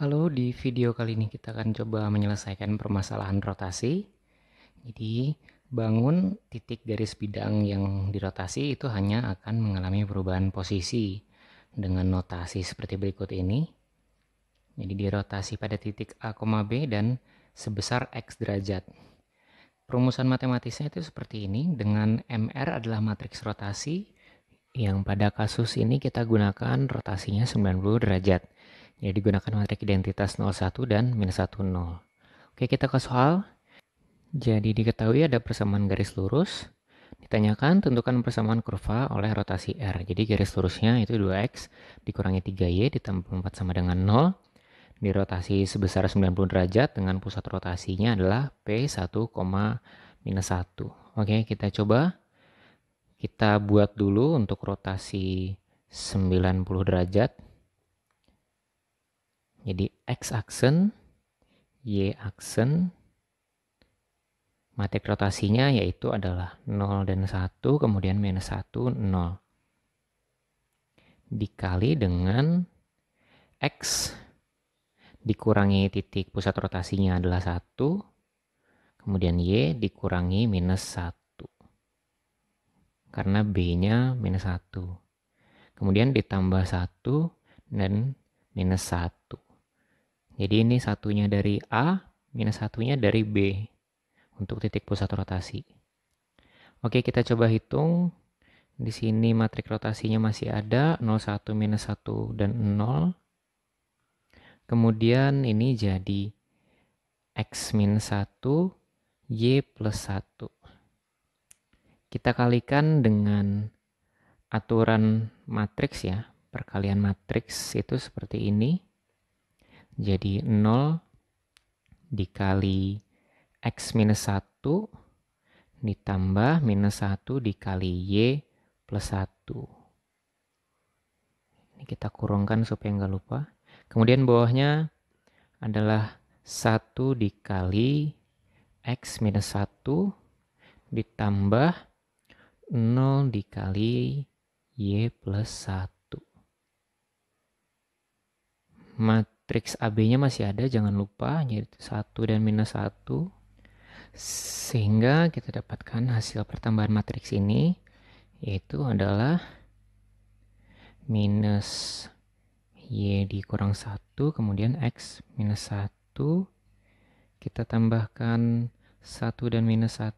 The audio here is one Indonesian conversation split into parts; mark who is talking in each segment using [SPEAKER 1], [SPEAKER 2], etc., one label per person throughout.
[SPEAKER 1] Halo, di video kali ini kita akan coba menyelesaikan permasalahan rotasi. Jadi, bangun titik garis bidang yang dirotasi itu hanya akan mengalami perubahan posisi dengan notasi seperti berikut ini. Jadi, dirotasi pada titik A, B dan sebesar X derajat. Perumusan matematisnya itu seperti ini, dengan MR adalah matriks rotasi yang pada kasus ini kita gunakan rotasinya 90 derajat ya digunakan matriks identitas 01 dan minus 10. Oke, kita ke soal. Jadi diketahui ada persamaan garis lurus. Ditanyakan tentukan persamaan kurva oleh rotasi R. Jadi garis lurusnya itu 2X dikurangi 3Y ditambah 4 sama dengan 0. rotasi sebesar 90 derajat dengan pusat rotasinya adalah P1, minus 1. Oke, kita coba. Kita buat dulu untuk rotasi 90 derajat jadi X aksen, Y aksen, matrik rotasinya yaitu adalah 0 dan 1, kemudian minus 1, 0. Dikali dengan X, dikurangi titik pusat rotasinya adalah 1, kemudian Y dikurangi minus 1. Karena B-nya minus 1. Kemudian ditambah 1 dan minus 1. Jadi ini satunya dari A, minus satunya dari B untuk titik pusat rotasi. Oke, kita coba hitung. Di sini matrik rotasinya masih ada, 0, 1, minus 1, dan 0. Kemudian ini jadi X minus 1, Y plus 1. Kita kalikan dengan aturan matriks ya, perkalian matriks itu seperti ini jadi 0 dikali X minus 1 ditambah minus 1 dikali Y plus 1. Ini kita kurungkan supaya nggak lupa. Kemudian bawahnya adalah 1 dikali X minus 1 ditambah 0 dikali Y plus 1. Mat Matriks AB-nya masih ada, jangan lupa, yaitu 1 dan minus 1. Sehingga kita dapatkan hasil pertambahan matriks ini, yaitu adalah minus Y dikurang 1, kemudian X minus 1. Kita tambahkan 1 dan minus 1,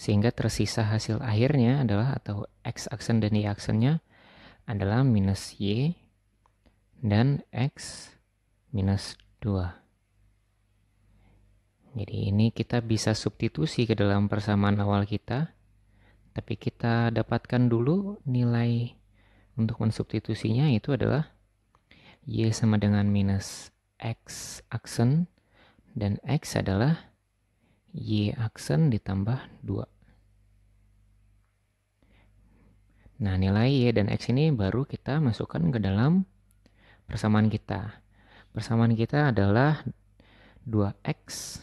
[SPEAKER 1] sehingga tersisa hasil akhirnya adalah atau x aksen dan y aksennya adalah minus y dan X minus 2. Jadi ini kita bisa substitusi ke dalam persamaan awal kita, tapi kita dapatkan dulu nilai untuk mensubstitusinya itu adalah Y sama dengan minus X aksen, dan X adalah Y aksen ditambah 2. Nah, nilai Y dan X ini baru kita masukkan ke dalam persamaan kita. Persamaan kita adalah 2x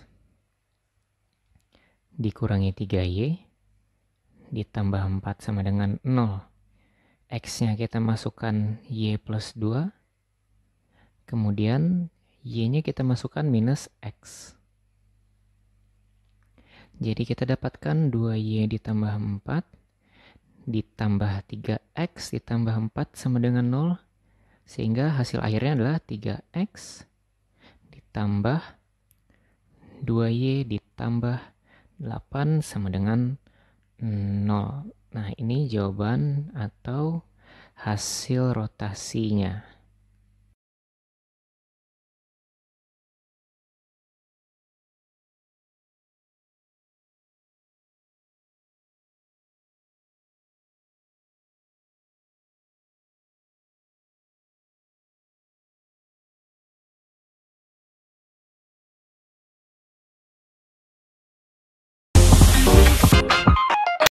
[SPEAKER 1] dikurangi 3y ditambah 4 sama dengan 0. X-nya kita masukkan Y plus 2. Kemudian Y-nya kita masukkan minus X. Jadi kita dapatkan 2Y ditambah 4 ditambah 3X ditambah 4 sama dengan 0 sehingga hasil akhirnya adalah 3x ditambah 2y ditambah 8 sama dengan 0. Nah, ini jawaban atau hasil rotasinya.